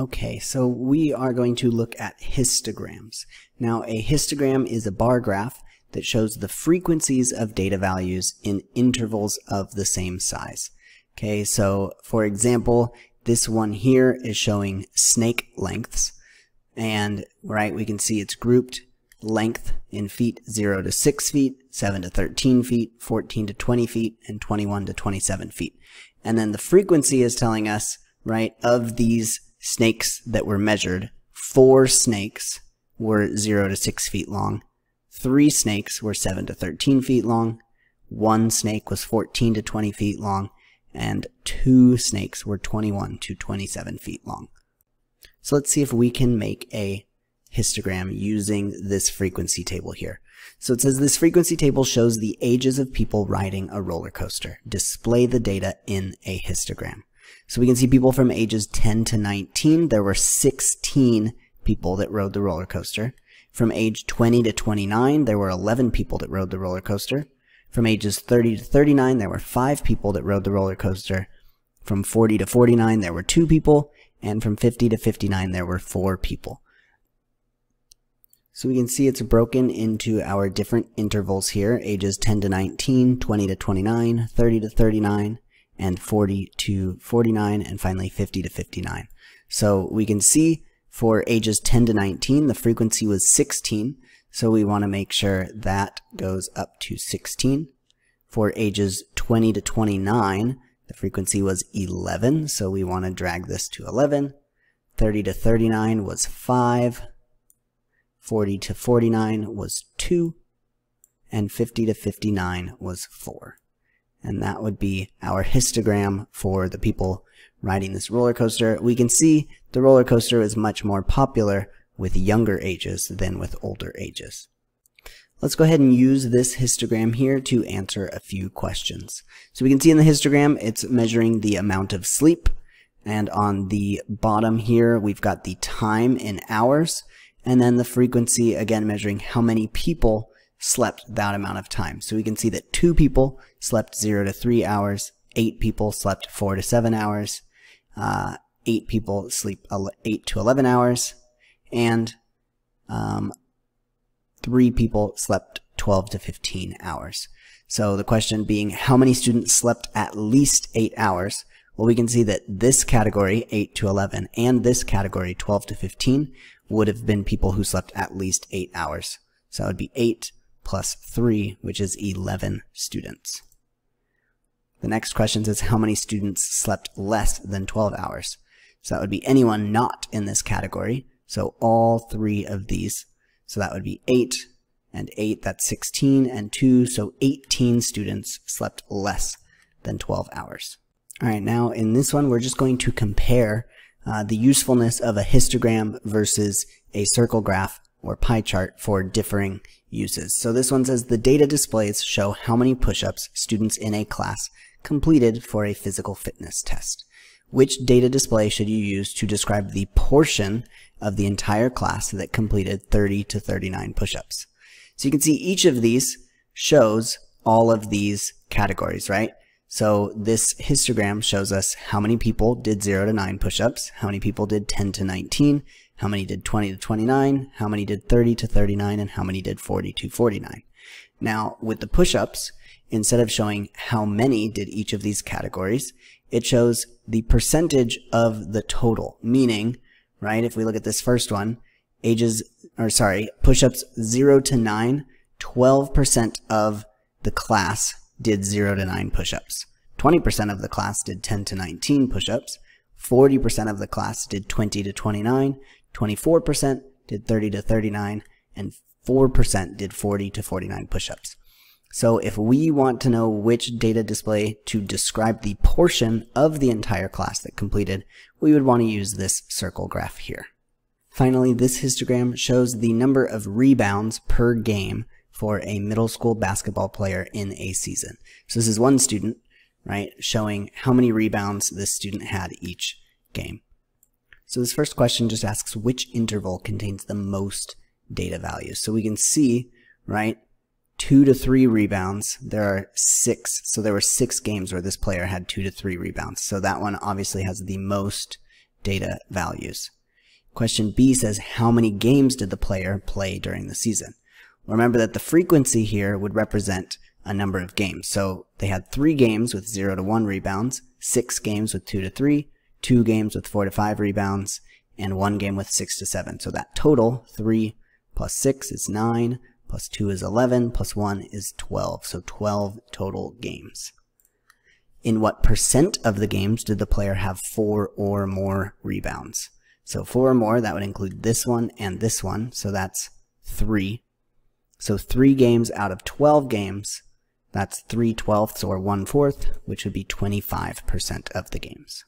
Okay, so we are going to look at histograms. Now, a histogram is a bar graph that shows the frequencies of data values in intervals of the same size. Okay, so for example, this one here is showing snake lengths. And, right, we can see it's grouped length in feet 0 to 6 feet, 7 to 13 feet, 14 to 20 feet, and 21 to 27 feet. And then the frequency is telling us, right, of these snakes that were measured, four snakes were 0 to 6 feet long, three snakes were 7 to 13 feet long, one snake was 14 to 20 feet long, and two snakes were 21 to 27 feet long. So let's see if we can make a histogram using this frequency table here. So it says this frequency table shows the ages of people riding a roller coaster. Display the data in a histogram. So we can see people from ages 10 to 19. There were 16 people that rode the roller coaster. From age 20 to 29, there were 11 people that rode the roller coaster. From ages 30 to 39, there were 5 people that rode the roller coaster. From 40 to 49, there were 2 people. And from 50 to 59, there were 4 people. So we can see it's broken into our different intervals here, ages 10 to 19, 20 to 29, 30 to 39, and 40 to 49, and finally 50 to 59. So we can see for ages 10 to 19, the frequency was 16. So we want to make sure that goes up to 16. For ages 20 to 29, the frequency was 11. So we want to drag this to 11. 30 to 39 was 5. 40 to 49 was 2. And 50 to 59 was 4. And that would be our histogram for the people riding this roller coaster. We can see the roller coaster is much more popular with younger ages than with older ages. Let's go ahead and use this histogram here to answer a few questions. So we can see in the histogram, it's measuring the amount of sleep. And on the bottom here, we've got the time in hours. And then the frequency, again, measuring how many people slept that amount of time. So we can see that two people slept zero to three hours, eight people slept four to seven hours, uh, eight people sleep eight to 11 hours, and um, three people slept 12 to 15 hours. So the question being how many students slept at least eight hours? Well, we can see that this category, 8 to 11, and this category, 12 to 15, would have been people who slept at least eight hours. So it would be eight plus 3, which is 11 students. The next question says how many students slept less than 12 hours. So that would be anyone not in this category. So all three of these. So that would be 8 and 8, that's 16 and 2. So 18 students slept less than 12 hours. All right, now in this one, we're just going to compare uh, the usefulness of a histogram versus a circle graph or pie chart for differing uses. So this one says the data displays show how many push-ups students in a class completed for a physical fitness test. Which data display should you use to describe the portion of the entire class that completed 30 to 39 push-ups? So you can see each of these shows all of these categories, right? So this histogram shows us how many people did 0 to 9 push-ups, how many people did 10 to 19, how many did 20 to 29, how many did 30 to 39, and how many did 40 to 49. Now, with the push-ups, instead of showing how many did each of these categories, it shows the percentage of the total, meaning, right, if we look at this first one, ages, or sorry, push-ups 0 to 9, 12% of the class did 0 to 9 push-ups. 20% of the class did 10 to 19 push-ups. 40% of the class did 20 to 29, 24% did 30 to 39, and 4% did 40 to 49 push-ups. So if we want to know which data display to describe the portion of the entire class that completed, we would want to use this circle graph here. Finally, this histogram shows the number of rebounds per game for a middle school basketball player in a season. So this is one student, right, showing how many rebounds this student had each game. So this first question just asks which interval contains the most data values. So we can see, right, two to three rebounds. There are six. So there were six games where this player had two to three rebounds. So that one obviously has the most data values. Question B says, how many games did the player play during the season? Remember that the frequency here would represent a number of games. So they had three games with zero to one rebounds, six games with two to three, two games with four to five rebounds, and one game with six to seven. So that total, three plus six is nine, plus two is 11, plus one is 12. So 12 total games. In what percent of the games did the player have four or more rebounds? So four or more, that would include this one and this one. So that's three. So three games out of 12 games, that's 3 twelfths or one fourth, which would be 25% of the games.